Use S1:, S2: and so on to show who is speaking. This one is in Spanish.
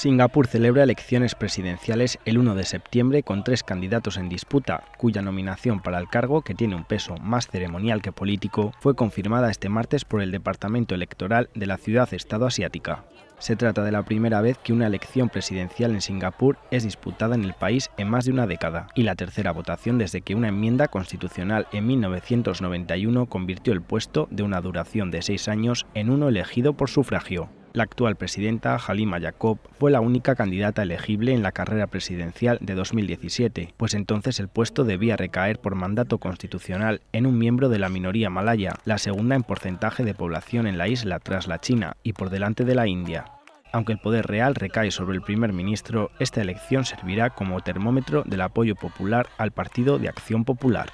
S1: Singapur celebra elecciones presidenciales el 1 de septiembre con tres candidatos en disputa, cuya nominación para el cargo, que tiene un peso más ceremonial que político, fue confirmada este martes por el Departamento Electoral de la ciudad-estado asiática. Se trata de la primera vez que una elección presidencial en Singapur es disputada en el país en más de una década y la tercera votación desde que una enmienda constitucional en 1991 convirtió el puesto de una duración de seis años en uno elegido por sufragio. La actual presidenta, Halima Jacob, fue la única candidata elegible en la carrera presidencial de 2017, pues entonces el puesto debía recaer por mandato constitucional en un miembro de la minoría malaya, la segunda en porcentaje de población en la isla tras la China y por delante de la India. Aunque el poder real recae sobre el primer ministro, esta elección servirá como termómetro del apoyo popular al Partido de Acción Popular.